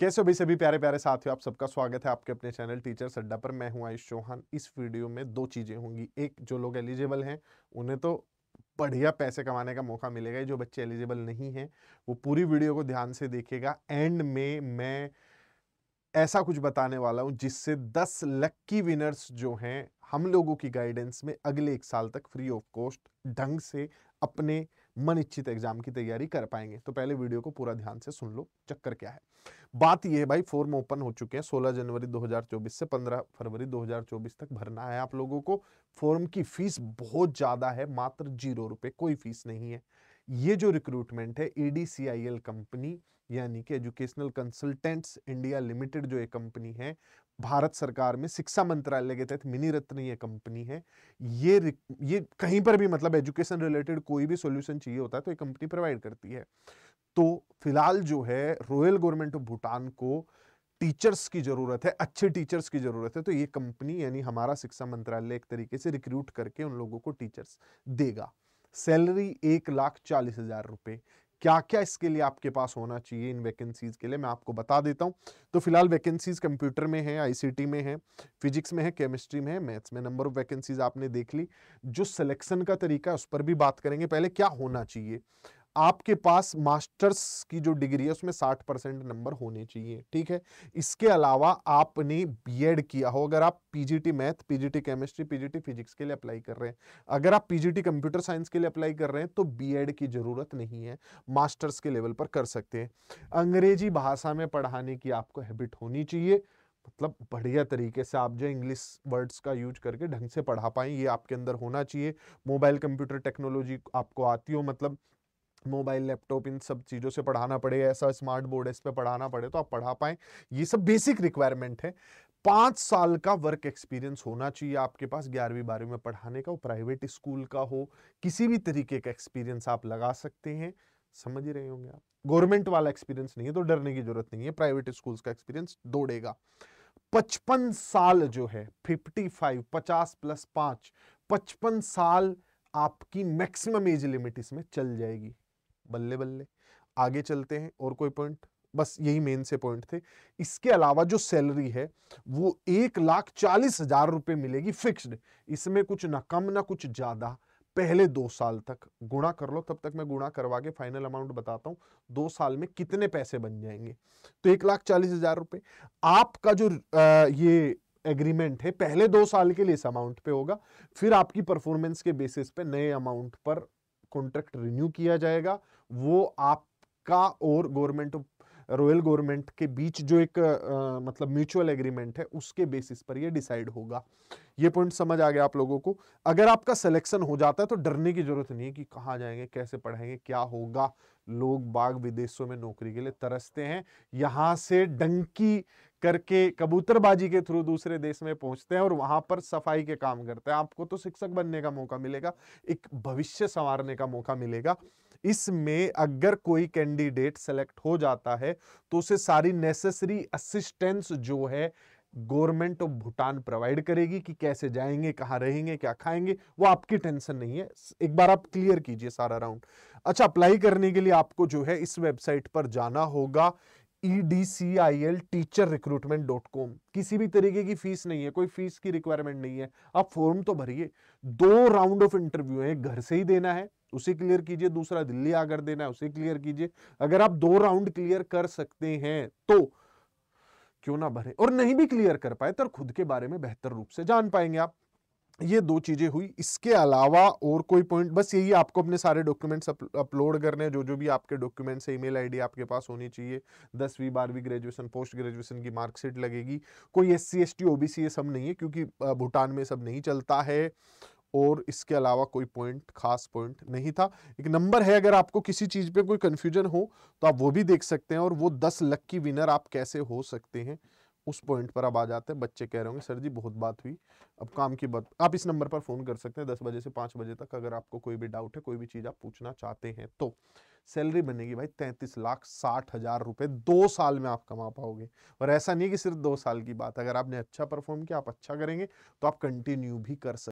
कैसे हो भाई सभी प्यारे प्यारे साथियों आप सबका स्वागत है आपके अपने चैनल टीचर अड्डा पर मैं हूं आयुष चौहान इस वीडियो में दो चीज़ें होंगी एक जो लोग एलिजिबल हैं उन्हें तो बढ़िया पैसे कमाने का मौका मिलेगा जो बच्चे एलिजिबल नहीं हैं वो पूरी वीडियो को ध्यान से देखेगा एंड में मैं ऐसा कुछ बताने वाला हूँ जिससे 10 लक्की विनर्स जो हैं हम लोगों की गाइडेंस में अगले एक साल तक फ्री ऑफ कॉस्ट ढंग से अपने मन इच्छित एग्जाम की तैयारी कर पाएंगे तो पहले वीडियो को पूरा ध्यान से सुन लो चक्कर क्या है बात यह है भाई फॉर्म ओपन हो चुके हैं 16 जनवरी 2024 से 15 फरवरी 2024 तक भरना है आप लोगों को फॉर्म की फीस बहुत ज़्यादा है मात्र जीरो रुपए कोई फीस नहीं है ये जो रिक्रूटमेंट है एडीसीआईएल कंपनी यानी कि एजुकेशनल कंसल्टेंट्स इंडिया लिमिटेड जो एक कंपनी है भारत सरकार में शिक्षा मंत्रालय के तहत मिनी रत्न ये कंपनी है ये ये कहीं पर भी मतलब एजुकेशन रिलेटेड कोई भी सॉल्यूशन चाहिए होता है तो ये कंपनी प्रोवाइड करती है तो फिलहाल जो है रॉयल गवर्नमेंट ऑफ भूटान को टीचर्स की ज़रूरत है अच्छे टीचर्स की ज़रूरत है तो ये कंपनी यानी हमारा शिक्षा मंत्रालय एक तरीके से रिक्रूट करके उन लोगों को टीचर्स देगा सैलरी एक लाख चालीस हज़ार रुपए क्या क्या इसके लिए आपके पास होना चाहिए इन वैकेंसीज़ के लिए मैं आपको बता देता हूँ तो फिलहाल वैकेंसीज़ कंप्यूटर में है आईसीटी में है फिजिक्स में है केमिस्ट्री में है मैथ्स में नंबर ऑफ वैकेंसीज़ आपने देख ली जो सिलेक्शन का तरीका है उस पर भी बात करेंगे पहले क्या होना चाहिए आपके पास मास्टर्स की जो डिग्री है उसमें 60 परसेंट नंबर होने चाहिए ठीक है इसके अलावा आपने बीएड किया हो अगर आप PGT math PGT chemistry PGT physics के लिए अप्लाई कर रहे हैं अगर आप पीजीटी कंप्यूटर साइंस के लिए अप्लाई कर रहे हैं तो बीएड की ज़रूरत नहीं है मास्टर्स के लेवल पर कर सकते हैं अंग्रेजी भाषा में पढ़ाने की आपको हैबिट होनी चाहिए मतलब बढ़िया तरीके से आप जो इंग्लिश वर्ड्स का यूज करके ढंग से पढ़ा पाए ये आपके अंदर होना चाहिए मोबाइल कंप्यूटर टेक्नोलॉजी आपको आती हो मतलब मोबाइल लैपटॉप इन सब चीज़ों से पढ़ाना पड़े ऐसा स्मार्ट बोर्ड इस पर पढ़ाना पड़े तो आप पढ़ा पाएँ ये सब बेसिक रिक्वायरमेंट है पाँच साल का वर्क एक्सपीरियंस होना चाहिए आपके पास ग्यारहवीं बारहवीं में पढ़ाने का वो प्राइवेट स्कूल का हो किसी भी तरीके का एक्सपीरियंस आप लगा सकते हैं समझ ही रहे होंगे आप गवर्नमेंट वाला एक्सपीरियंस नहीं है तो डरने की जरूरत नहीं है प्राइवेट स्कूल्स का एक्सपीरियंस दौड़ेगा पचपन साल जो है फिफ्टी फाइव पचास प्लस पाँच पचपन साल आपकी मैक्सिमम एज लिमिट इसमें चल जाएगी बल्ले बल्ले आगे चलते हैं और कोई पॉइंट बस यही मेन से पॉइंट थे इसके अलावा जो सैलरी है वो एक लाख चालीस हजार रुपए मिलेगी फिक्स्ड इसमें कुछ ना कम ना कुछ ज़्यादा पहले दो साल तक गुणा कर लो तब तक मैं गुणा करवा के फाइनल अमाउंट बताता हूँ दो साल में कितने पैसे बन जाएंगे तो एक लाख चालीस हजार रुपए आपका जो आ, ये एग्रीमेंट है पहले दो साल के लिए इस अमाउंट पे होगा फिर आपकी परफॉर्मेंस के बेसिस पे नए अमाउंट पर कॉन्ट्रैक्ट रिन्यू किया जाएगा वो आपका और गवर्नमेंट रॉयल गवर्नमेंट के बीच जो एक आ, मतलब म्यूचुअल एग्रीमेंट है उसके बेसिस पर ये डिसाइड होगा ये पॉइंट समझ आ गया आप लोगों को अगर आपका सिलेक्शन हो जाता है तो डरने की जरूरत नहीं है कि कहाँ जाएंगे कैसे पढ़ेंगे क्या होगा लोग बाग विदेशों में नौकरी के लिए तरसते हैं यहाँ से डंकी करके कबूतरबाजी के थ्रू दूसरे देश में पहुंचते हैं और वहां पर सफाई के काम करते हैं आपको तो शिक्षक बनने का मौका मिलेगा एक भविष्य संवारने का मौका मिलेगा इसमें अगर कोई कैंडिडेट सेलेक्ट हो जाता है तो उसे सारी नेसेसरी असिस्टेंस जो है गवर्नमेंट ऑफ भूटान प्रोवाइड करेगी कि कैसे जाएंगे कहाँ रहेंगे क्या खाएंगे वो आपकी टेंशन नहीं है एक बार आप क्लियर कीजिए सारा राउंड अच्छा अप्लाई करने के लिए आपको जो है इस वेबसाइट पर जाना होगा E D teacher recruitment dot com किसी भी तरीके की फीस नहीं है कोई फीस की रिक्वायरमेंट नहीं है आप फॉर्म तो भरिए दो राउंड ऑफ इंटरव्यू है घर से ही देना है उसे क्लियर कीजिए दूसरा दिल्ली आकर देना है उसे क्लियर कीजिए अगर आप दो राउंड क्लियर कर सकते हैं तो क्यों ना भरे और नहीं भी क्लियर कर पाए तो खुद के बारे में बेहतर रूप से जान पाएंगे आप ये दो चीज़ें हुई इसके अलावा और कोई पॉइंट बस यही आपको अपने सारे डॉक्यूमेंट्स अपलोड करने हैं जो जो भी आपके डॉक्यूमेंट्स है ईमेल आईडी आपके पास होनी चाहिए दसवीं बारहवीं ग्रेजुएशन पोस्ट ग्रेजुएशन की मार्कशीट लगेगी कोई S C S T O B C ये सब नहीं है क्योंकि भूटान में सब नहीं चलता है और इसके अलावा कोई पॉइंट खास पॉइंट नहीं था एक नंबर है अगर आपको किसी चीज़ पे कोई कंफ्यूजन हो तो आप वो भी देख सकते हैं और वो दस लक की विनर आप कैसे हो सकते हैं उस पॉइंट पर अब आ जाते हैं बच्चे कह रहे होंगे सर जी बहुत बात हुई अब काम की बात आप इस नंबर पर फ़ोन कर सकते हैं दस बजे से पांच बजे तक अगर आपको कोई भी डाउट है कोई भी चीज़ आप पूछना चाहते हैं तो सैलरी बनेगी भाई तैंतीस लाख साठ हज़ार रुपए दो साल में आप कमा पाओगे और ऐसा नहीं कि सिर्फ दो साल की बात अगर आपने अच्छा परफॉर्म किया आप अच्छा करेंगे तो आप कंटिन्यू भी कर सकते